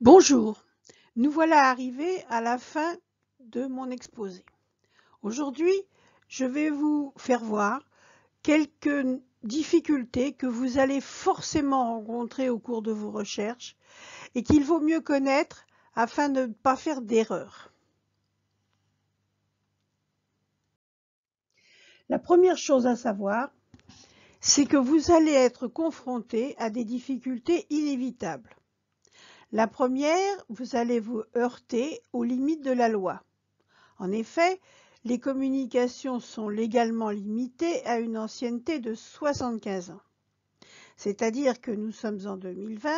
Bonjour, nous voilà arrivés à la fin de mon exposé. Aujourd'hui, je vais vous faire voir quelques difficultés que vous allez forcément rencontrer au cours de vos recherches et qu'il vaut mieux connaître afin de ne pas faire d'erreur. La première chose à savoir, c'est que vous allez être confronté à des difficultés inévitables. La première, vous allez vous heurter aux limites de la loi. En effet, les communications sont légalement limitées à une ancienneté de 75 ans. C'est-à-dire que nous sommes en 2020,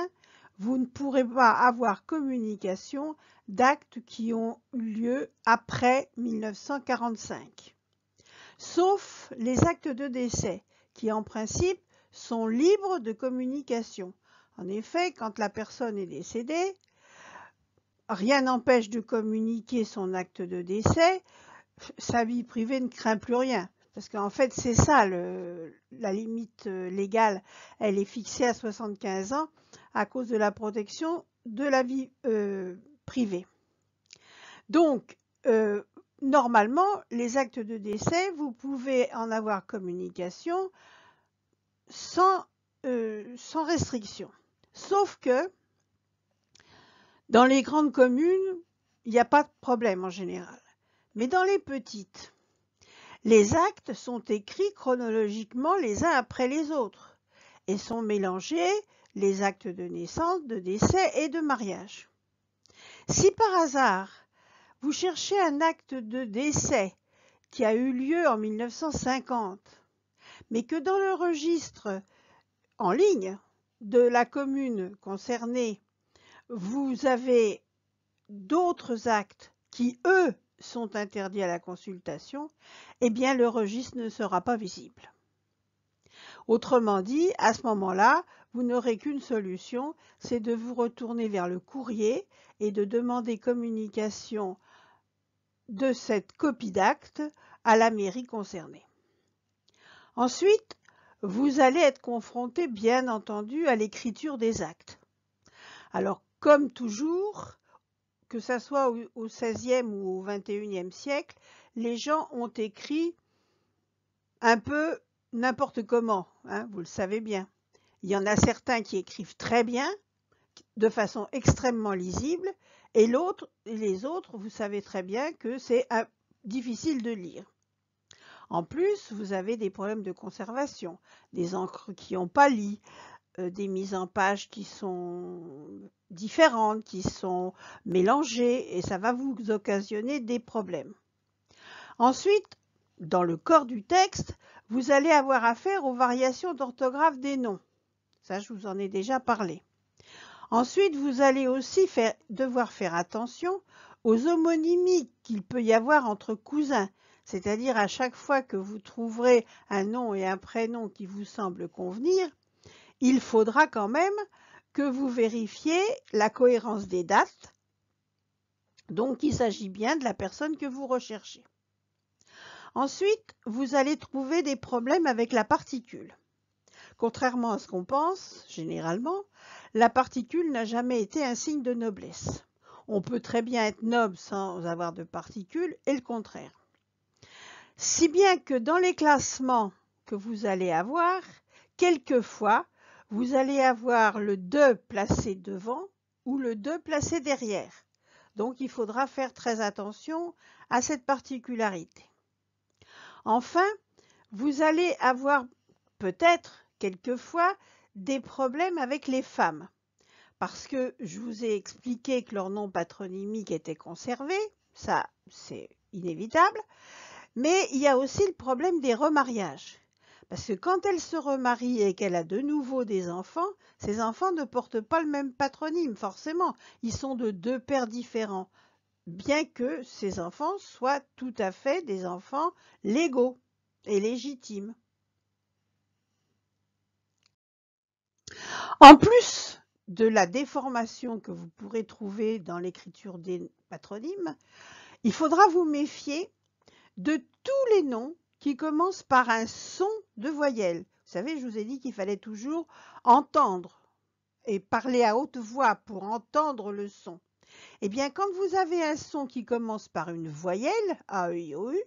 vous ne pourrez pas avoir communication d'actes qui ont eu lieu après 1945. Sauf les actes de décès, qui en principe sont libres de communication, en effet, quand la personne est décédée, rien n'empêche de communiquer son acte de décès, sa vie privée ne craint plus rien. Parce qu'en fait, c'est ça, la limite euh, légale, elle est fixée à 75 ans à cause de la protection de la vie euh, privée. Donc, euh, normalement, les actes de décès, vous pouvez en avoir communication sans restriction. Sauf que dans les grandes communes, il n'y a pas de problème en général. Mais dans les petites, les actes sont écrits chronologiquement les uns après les autres et sont mélangés les actes de naissance, de décès et de mariage. Si par hasard vous cherchez un acte de décès qui a eu lieu en 1950, mais que dans le registre en ligne, de la commune concernée, vous avez d'autres actes qui, eux, sont interdits à la consultation, eh bien le registre ne sera pas visible. Autrement dit, à ce moment-là, vous n'aurez qu'une solution, c'est de vous retourner vers le courrier et de demander communication de cette copie d'acte à la mairie concernée. Ensuite, vous allez être confronté, bien entendu, à l'écriture des actes. Alors, comme toujours, que ce soit au XVIe ou au XXIe siècle, les gens ont écrit un peu n'importe comment, hein, vous le savez bien. Il y en a certains qui écrivent très bien, de façon extrêmement lisible, et les autres, vous savez très bien que c'est euh, difficile de lire. En plus, vous avez des problèmes de conservation, des encres qui ont pâli, euh, des mises en page qui sont différentes, qui sont mélangées, et ça va vous occasionner des problèmes. Ensuite, dans le corps du texte, vous allez avoir affaire aux variations d'orthographe des noms. Ça, je vous en ai déjà parlé. Ensuite, vous allez aussi devoir faire attention aux homonymies qu'il peut y avoir entre cousins, c'est-à-dire à chaque fois que vous trouverez un nom et un prénom qui vous semblent convenir, il faudra quand même que vous vérifiez la cohérence des dates. Donc il s'agit bien de la personne que vous recherchez. Ensuite, vous allez trouver des problèmes avec la particule. Contrairement à ce qu'on pense, généralement, la particule n'a jamais été un signe de noblesse. On peut très bien être noble sans avoir de particule et le contraire. Si bien que dans les classements que vous allez avoir, quelquefois, vous allez avoir le 2 placé devant ou le 2 placé derrière. Donc il faudra faire très attention à cette particularité. Enfin, vous allez avoir peut-être quelquefois des problèmes avec les femmes. Parce que je vous ai expliqué que leur nom patronymique était conservé, ça c'est inévitable, mais il y a aussi le problème des remariages. Parce que quand elle se remarie et qu'elle a de nouveau des enfants, ces enfants ne portent pas le même patronyme, forcément. Ils sont de deux pères différents, bien que ces enfants soient tout à fait des enfants légaux et légitimes. En plus de la déformation que vous pourrez trouver dans l'écriture des patronymes, il faudra vous méfier de tous les noms qui commencent par un son de voyelle. Vous savez, je vous ai dit qu'il fallait toujours entendre et parler à haute voix pour entendre le son. Eh bien, quand vous avez un son qui commence par une voyelle, A, E, I, O, U,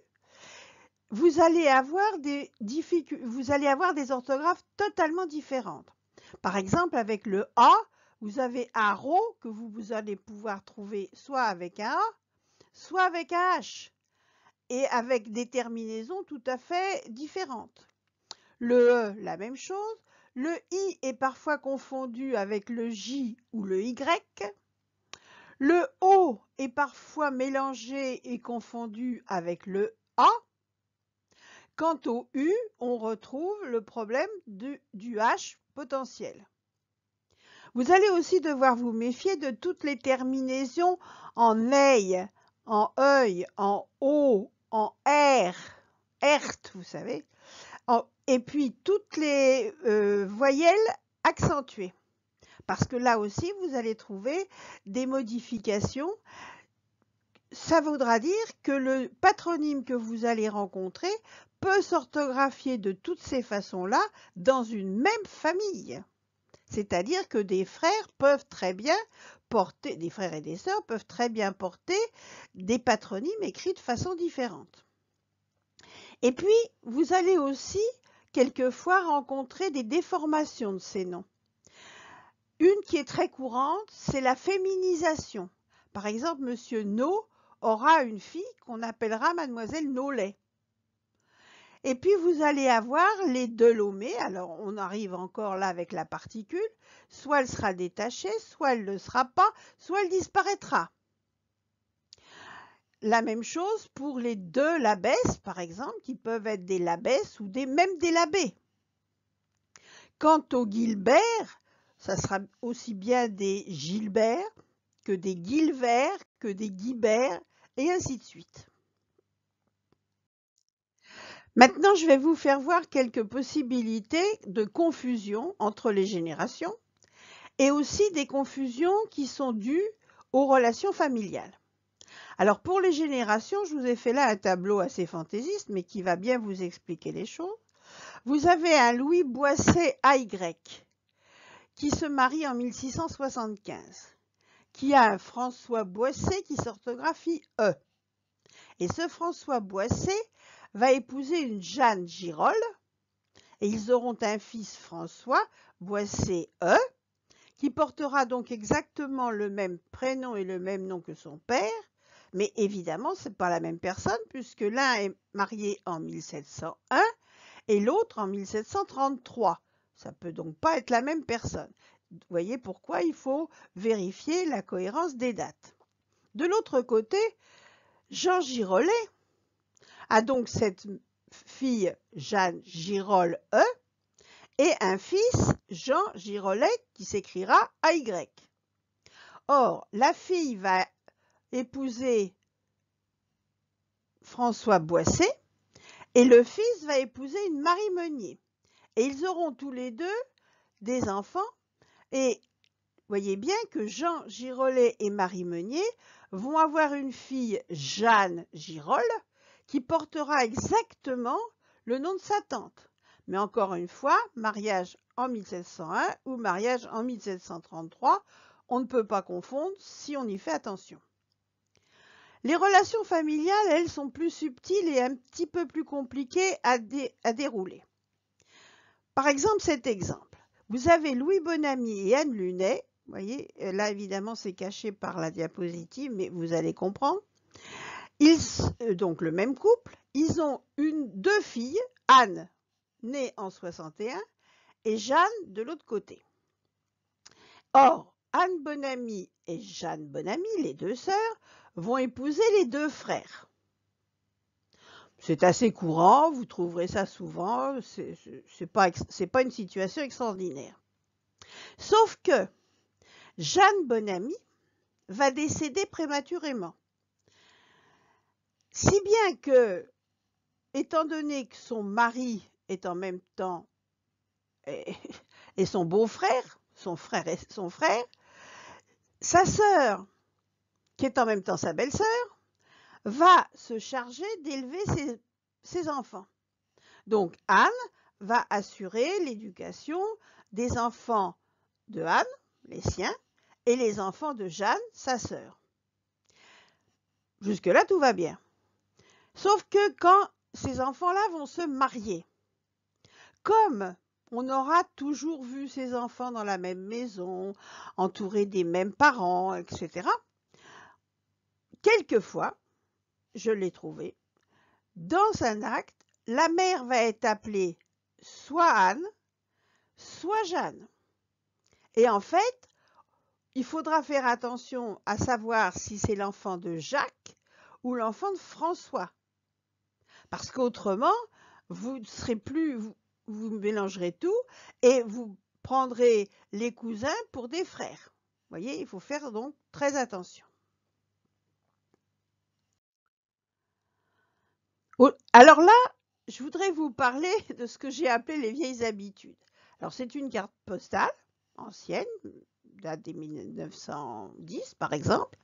vous allez avoir des orthographes totalement différentes. Par exemple, avec le A, vous avez un RO que vous, vous allez pouvoir trouver soit avec un A, soit avec un H et avec des terminaisons tout à fait différentes. Le E, la même chose. Le I est parfois confondu avec le J ou le Y. Le O est parfois mélangé et confondu avec le A. Quant au U, on retrouve le problème du, H potentiel. Vous allez aussi devoir vous méfier de toutes les terminaisons en AI, en œil, en O, en R, RT vous savez, et puis toutes les euh, voyelles accentuées. Parce que là aussi, vous allez trouver des modifications. Ça voudra dire que le patronyme que vous allez rencontrer peut s'orthographier de toutes ces façons-là dans une même famille. C'est-à-dire que des frères peuvent très bien porter, des frères et des sœurs peuvent très bien porter des patronymes écrits de façon différente. Et puis, vous allez aussi quelquefois rencontrer des déformations de ces noms. Une qui est très courante, c'est la féminisation. Par exemple, Monsieur No aura une fille qu'on appellera Mademoiselle Nolet. Et puis vous allez avoir les deux lomés, alors on arrive encore là avec la particule, soit elle sera détachée, soit elle ne le sera pas, soit elle disparaîtra. La même chose pour les deux labesses, par exemple, qui peuvent être des labesses ou des, même des labés. Quant aux Gilbert, ça sera aussi bien des Gilbert que des Guilbert que des Guibert, et ainsi de suite. Maintenant, je vais vous faire voir quelques possibilités de confusion entre les générations et aussi des confusions qui sont dues aux relations familiales. Alors pour les générations, je vous ai fait là un tableau assez fantaisiste, mais qui va bien vous expliquer les choses. Vous avez un Louis Boisset AY qui se marie en 1675, qui a un François Boisset qui s'orthographie E. Et ce François Boisset va épouser une Jeanne Girolle, et ils auront un fils François Boissé-E qui portera donc exactement le même prénom et le même nom que son père, mais évidemment ce n'est pas la même personne puisque l'un est marié en 1701 et l'autre en 1733. Ça peut donc pas être la même personne. Vous voyez pourquoi il faut vérifier la cohérence des dates. De l'autre côté, Jean Girolet, a donc cette fille Jeanne Girolle E et un fils Jean Girolet qui s'écrira AY. Or, la fille va épouser François Boissé et le fils va épouser une Marie Meunier. Et ils auront tous les deux des enfants et voyez bien que Jean Girolet et Marie Meunier vont avoir une fille Jeanne Girolle qui portera exactement le nom de sa tante. Mais encore une fois, mariage en 1701 ou mariage en 1733, on ne peut pas confondre si on y fait attention. Les relations familiales, elles, sont plus subtiles et un petit peu plus compliquées à, dérouler. Par exemple, cet exemple. Vous avez Louis Bonamy et Anne Lunet. Vous voyez, là, évidemment, c'est caché par la diapositive, mais vous allez comprendre. Euh, donc le même couple, ils ont deux filles, Anne, née en 61, et Jeanne de l'autre côté. Or, Anne Bonamy et Jeanne Bonamy, les deux sœurs, vont épouser les deux frères. C'est assez courant, vous trouverez ça souvent, c'est pas, pas une situation extraordinaire. Sauf que Jeanne Bonamy va décéder prématurément. Si bien que, étant donné que son mari est en même temps et, son beau-frère, son frère et son frère, sa sœur, qui est en même temps sa belle-sœur, va se charger d'élever ses, ses enfants. Donc Anne va assurer l'éducation des enfants de Anne, les siens, et les enfants de Jeanne, sa sœur. Jusque-là, tout va bien. Sauf que quand ces enfants-là vont se marier, comme on aura toujours vu ces enfants dans la même maison, entourés des mêmes parents, etc., quelquefois, je l'ai trouvé, dans un acte, la mère va être appelée soit Anne, soit Jeanne. Et en fait, il faudra faire attention à savoir si c'est l'enfant de Jacques ou l'enfant de François. Parce qu'autrement, vous ne serez plus, vous, mélangerez tout et vous prendrez les cousins pour des frères. Vous voyez, il faut faire donc très attention. Alors là, je voudrais vous parler de ce que j'ai appelé les vieilles habitudes. Alors c'est une carte postale ancienne, date des 1910 par exemple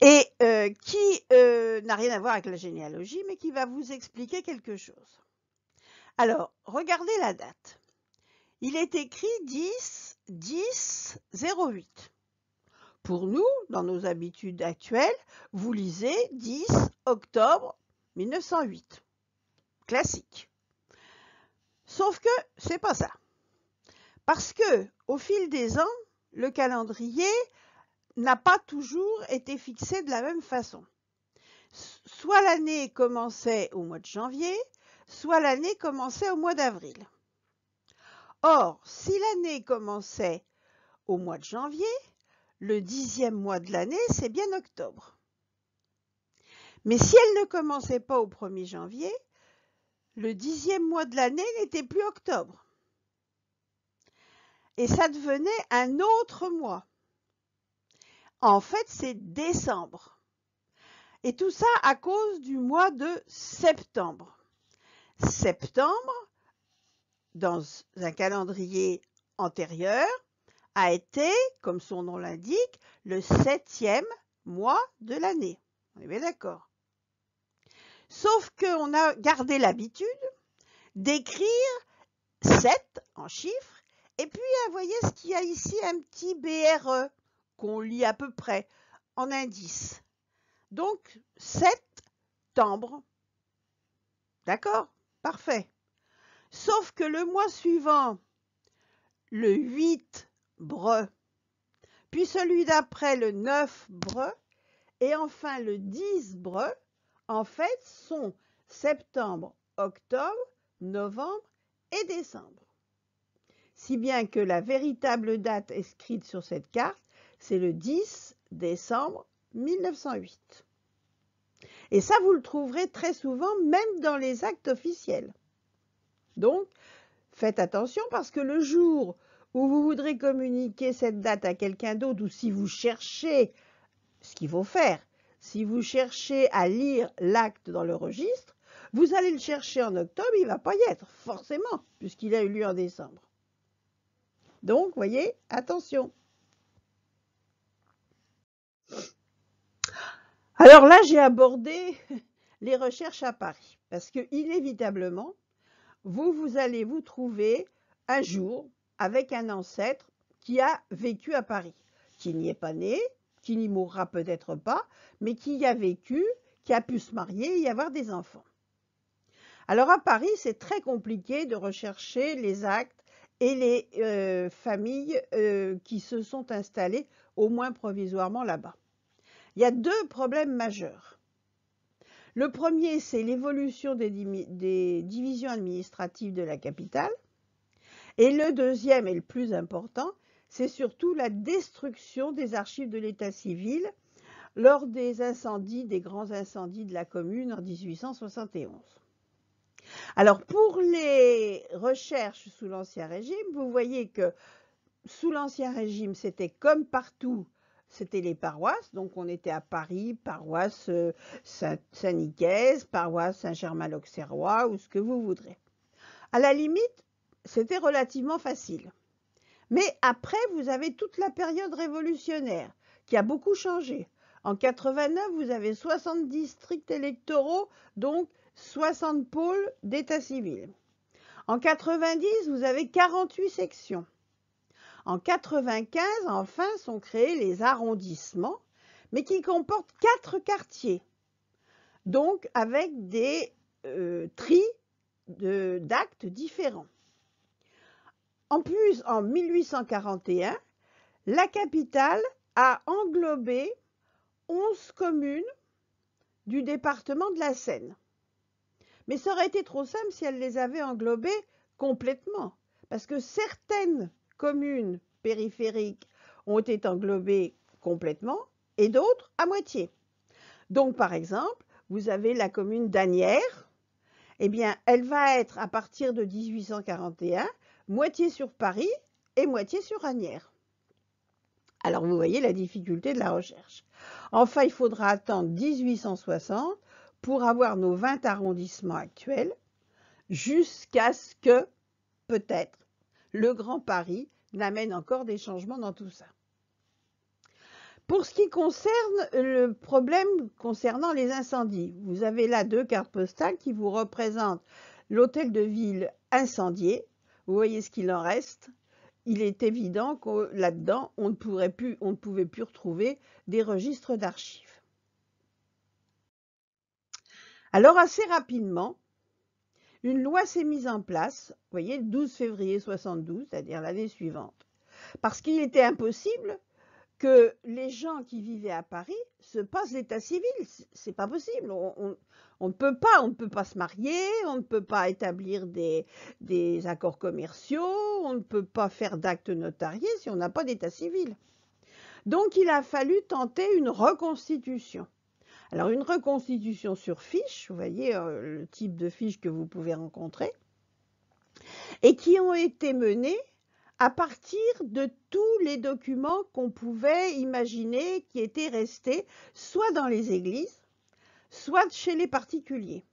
et euh, qui euh, n'a rien à voir avec la généalogie, mais qui va vous expliquer quelque chose. Alors, regardez la date. Il est écrit 10, 10, 08. Pour nous, dans nos habitudes actuelles, vous lisez 10 octobre 1908. Classique. Sauf que n'est pas ça. Parce que, au fil des ans, le calendrier n'a pas toujours été fixée de la même façon. Soit l'année commençait au mois de janvier, soit l'année commençait au mois d'avril. Or, si l'année commençait au mois de janvier, le dixième mois de l'année, c'est bien octobre. Mais si elle ne commençait pas au 1er janvier, le dixième mois de l'année n'était plus octobre. Et ça devenait un autre mois. En fait, c'est décembre. Et tout ça à cause du mois de septembre. Septembre, dans un calendrier antérieur, a été, comme son nom l'indique, le septième mois de l'année. On est bien d'accord. Sauf qu'on a gardé l'habitude d'écrire 7 en chiffres, et puis vous voyez ce qu'il y a ici, un petit BRE qu'on lit à peu près en indice. Donc, septembre. D'accord Parfait. Sauf que le mois suivant, le 8 bre, puis celui d'après le 9 bre, et enfin le 10 bre, en fait, sont septembre, octobre, novembre et décembre. Si bien que la véritable date inscrite sur cette carte c'est le 10 décembre 1908. Et ça, vous le trouverez très souvent, même dans les actes officiels. Donc, faites attention parce que le jour où vous voudrez communiquer cette date à quelqu'un d'autre ou si vous cherchez ce qu'il faut faire, si vous cherchez à lire l'acte dans le registre, vous allez le chercher en octobre, il ne va pas y être, forcément, puisqu'il a eu lieu en décembre. Donc, voyez, attention. Alors là, j'ai abordé les recherches à Paris, parce que inévitablement, vous, vous allez vous trouver un jour avec un ancêtre qui a vécu à Paris, qui n'y est pas né, qui n'y mourra peut-être pas, mais qui y a vécu, qui a pu se marier et y avoir des enfants. Alors à Paris, c'est très compliqué de rechercher les actes et les euh, familles euh, qui se sont installées, au moins provisoirement là-bas. Il y a deux problèmes majeurs. Le premier, c'est l'évolution des, divisions administratives de la capitale. Et le deuxième, et le plus important, c'est surtout la destruction des archives de l'état civil lors des incendies, des grands incendies de la commune en 1871. Alors pour les recherches sous l'Ancien Régime, vous voyez que sous l'Ancien Régime, c'était comme partout c'était les paroisses. Donc on était à Paris, paroisse euh, Saint-Nicaise, paroisse Saint-Germain-l'Auxerrois ou ce que vous voudrez. À la limite, c'était relativement facile. Mais après, vous avez toute la période révolutionnaire qui a beaucoup changé. En 89, vous avez 60 districts électoraux, donc 60 pôles d'état civil. En 90, vous avez 48 sections. En 95, enfin, sont créés les arrondissements, mais qui comportent quatre quartiers, donc avec des euh, tris d'actes différents. En plus, en 1841, la capitale a englobé 11 communes du département de la Seine. Mais ça aurait été trop simple si elle les avait englobées complètement, parce que certaines communes périphériques ont été englobées complètement et d'autres à moitié. Donc, par exemple, vous avez la commune d'Anières. Eh bien, elle va être à partir de 1841 moitié sur Paris et moitié sur Anières. Alors, vous voyez la difficulté de la recherche. Enfin, il faudra attendre 1860 pour avoir nos 20 arrondissements actuels jusqu'à ce que, peut-être, le Grand Paris n'amène encore des changements dans tout ça. Pour ce qui concerne le problème concernant les incendies, vous avez là deux cartes postales qui vous représentent l'hôtel de ville incendié. Vous voyez ce qu'il en reste. Il est évident que là-dedans, on, on ne pouvait plus retrouver des registres d'archives. Alors assez rapidement, une loi s'est mise en place, vous voyez, le 12 février 72, c'est-à-dire l'année suivante, parce qu'il était impossible que les gens qui vivaient à Paris se passent l'état civil. C'est pas possible. On, ne peut pas, on ne peut pas se marier, on ne peut pas établir des accords commerciaux, on ne peut pas faire d'actes notariés si on n'a pas d'état civil. Donc il a fallu tenter une reconstitution. Alors une reconstitution sur fiche, vous voyez euh, le type de fiche que vous pouvez rencontrer, et qui ont été menées à partir de tous les documents qu'on pouvait imaginer qui étaient restés soit dans les églises, soit chez les particuliers.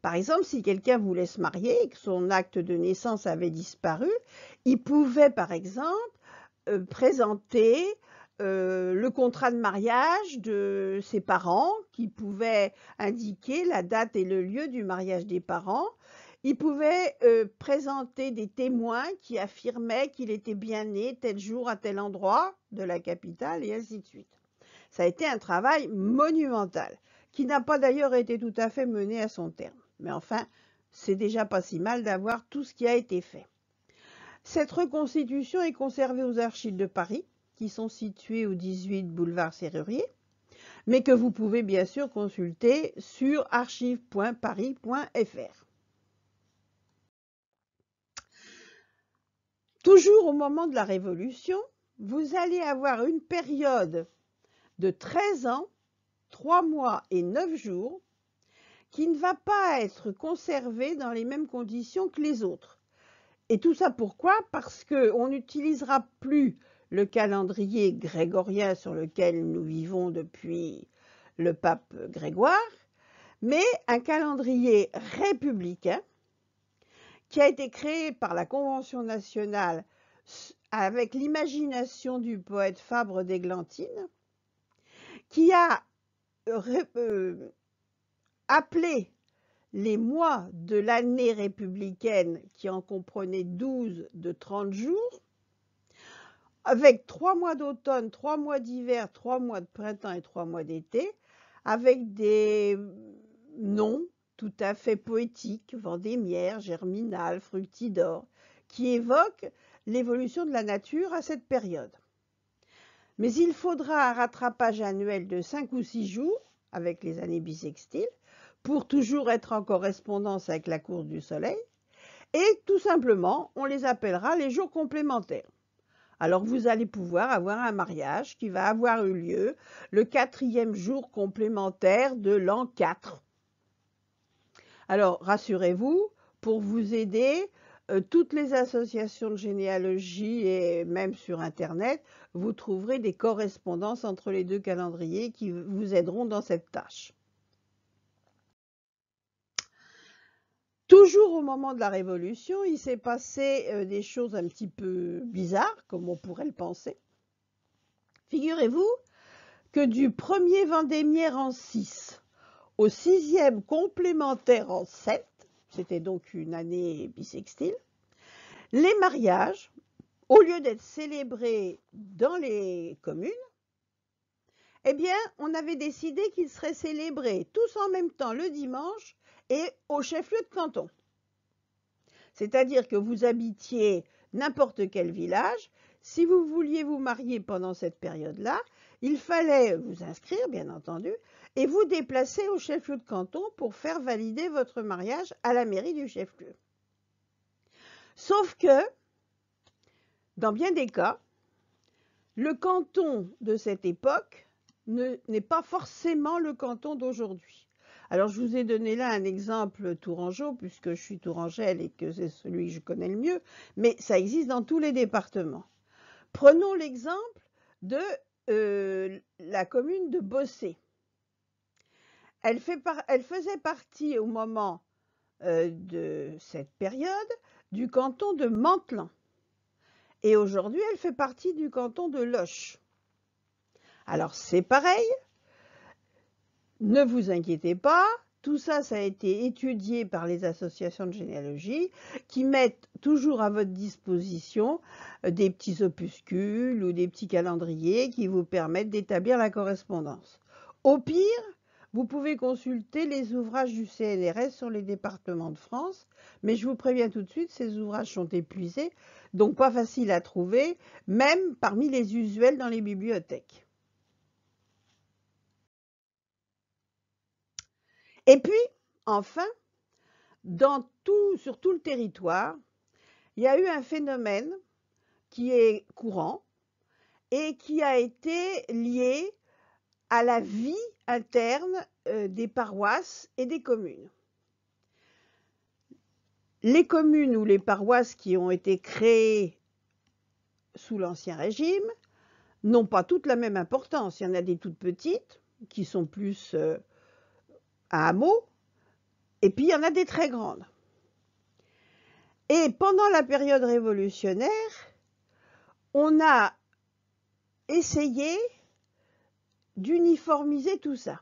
Par exemple, si quelqu'un voulait se marier et que son acte de naissance avait disparu, il pouvait par exemple euh, présenter euh, le contrat de mariage de ses parents qui pouvait indiquer la date et le lieu du mariage des parents. Il pouvait euh, présenter des témoins qui affirmaient qu'il était bien né tel jour à tel endroit de la capitale et ainsi de suite. Ça a été un travail monumental qui n'a pas d'ailleurs été tout à fait mené à son terme. Mais enfin, c'est déjà pas si mal d'avoir tout ce qui a été fait. Cette reconstitution est conservée aux archives de Paris qui sont situés au 18 boulevard Serrurier, mais que vous pouvez bien sûr consulter sur archive.paris.fr. Toujours au moment de la Révolution, vous allez avoir une période de 13 ans, 3 mois et 9 jours qui ne va pas être conservée dans les mêmes conditions que les autres. Et tout ça pourquoi Parce qu'on n'utilisera plus le calendrier grégorien sur lequel nous vivons depuis le pape Grégoire, mais un calendrier républicain qui a été créé par la Convention nationale avec l'imagination du poète Fabre d'Églantine, qui a euh, appelé les mois de l'année républicaine, qui en comprenait 12 de 30 jours, avec trois mois d'automne, trois mois d'hiver, trois mois de printemps et trois mois d'été, avec des noms tout à fait poétiques, vendémiaire, germinal, fructidor, qui évoquent l'évolution de la nature à cette période. Mais il faudra un rattrapage annuel de cinq ou six jours, avec les années bissextiles, pour toujours être en correspondance avec la course du soleil, et tout simplement, on les appellera les jours complémentaires. Alors vous allez pouvoir avoir un mariage qui va avoir eu lieu le quatrième jour complémentaire de l'an 4. Alors rassurez-vous, pour vous aider, euh, toutes les associations de généalogie et même sur Internet, vous trouverez des correspondances entre les deux calendriers qui vous aideront dans cette tâche. Toujours au moment de la Révolution, il s'est passé euh, des choses un petit peu bizarres, comme on pourrait le penser. Figurez-vous que du 1er vendémiaire en 6 au 6e complémentaire en 7, c'était donc une année bisextile, les mariages, au lieu d'être célébrés dans les communes, eh bien, on avait décidé qu'ils seraient célébrés tous en même temps le dimanche et au chef-lieu de canton. C'est-à-dire que vous habitiez n'importe quel village, si vous vouliez vous marier pendant cette période-là, il fallait vous inscrire, bien entendu, et vous déplacer au chef-lieu de canton pour faire valider votre mariage à la mairie du chef-lieu. Sauf que, dans bien des cas, le canton de cette époque n'est pas forcément le canton d'aujourd'hui. Alors je vous ai donné là un exemple tourangeau, puisque je suis tourangelle et que c'est celui que je connais le mieux, mais ça existe dans tous les départements. Prenons l'exemple de euh, la commune de Bossé. Elle, faisait partie au moment euh, de cette période du canton de Mantelan. Et aujourd'hui, elle fait partie du canton de Loches. Alors c'est pareil, ne vous inquiétez pas, tout ça, ça a été étudié par les associations de généalogie qui mettent toujours à votre disposition euh, des petits opuscules ou des petits calendriers qui vous permettent d'établir la correspondance. Au pire, vous pouvez consulter les ouvrages du CNRS sur les départements de France, mais je vous préviens tout de suite, ces ouvrages sont épuisés, donc pas faciles à trouver, même parmi les usuels dans les bibliothèques. Et puis, enfin, dans tout, sur tout le territoire, il y a eu un phénomène qui est courant et qui a été lié à la vie interne euh, des paroisses et des communes. Les communes ou les paroisses qui ont été créées sous l'Ancien Régime n'ont pas toutes la même importance. Il y en a des toutes petites qui sont plus euh, un hameau, et puis il y en a des très grandes. Et pendant la période révolutionnaire, on a essayé d'uniformiser tout ça.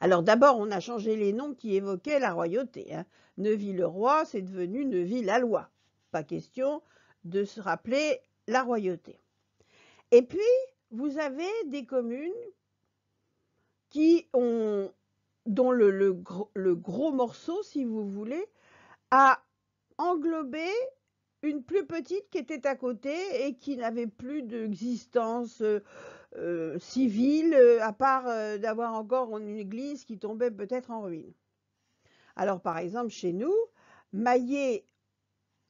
Alors d'abord, on a changé les noms qui évoquaient la royauté. Hein. Neuville-le-Roi, c'est devenu Neuville-la-Loi. Pas question de se rappeler la royauté. Et puis, vous avez des communes ont, dont le, gros, morceau, si vous voulez, a englobé une plus petite qui était à côté et qui n'avait plus d'existence euh, euh, civile, euh, à part d'avoir encore une église qui tombait peut-être en ruine. Alors par exemple, chez nous, Maillet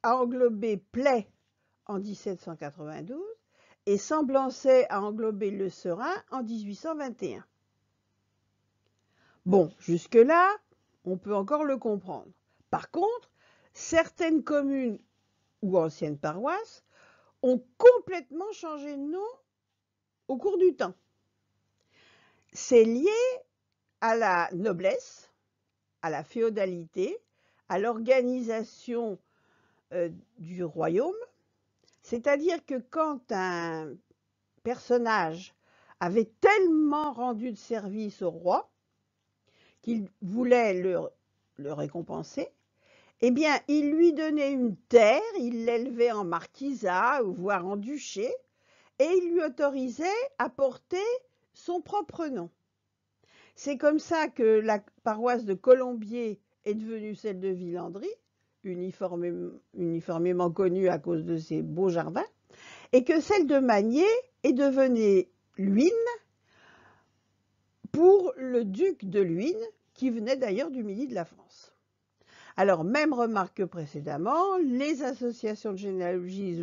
a englobé Play en 1792 et Semblancet a englobé Le Serein en 1821. Bon, jusque-là, on peut encore le comprendre. Par contre, certaines communes ou anciennes paroisses ont complètement changé de nom au cours du temps. C'est lié à la noblesse, à la féodalité, à l'organisation euh, du royaume. C'est-à-dire que quand un personnage avait tellement rendu de service au roi, qu'il voulait le, récompenser, eh bien, il lui donnait une terre, il l'élevait en marquisat, voire en duché, et il lui autorisait à porter son propre nom. C'est comme ça que la paroisse de Colombier est devenue celle de Villandry, uniformément, uniformément connue à cause de ses beaux jardins, et que celle de Magné est devenue l'huile pour le duc de Luynes, qui venait d'ailleurs du midi de la France. Alors, même remarque que précédemment, les associations de généalogie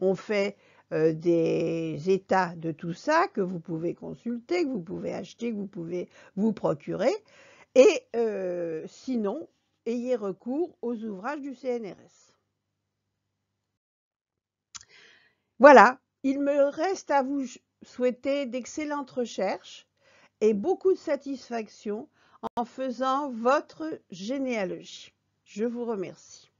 ont fait euh, des états de tout ça que vous pouvez consulter, que vous pouvez acheter, que vous pouvez vous procurer. Et euh, sinon, ayez recours aux ouvrages du CNRS. Voilà, il me reste à vous souhaiter d'excellentes recherches et beaucoup de satisfaction en faisant votre généalogie. Je vous remercie.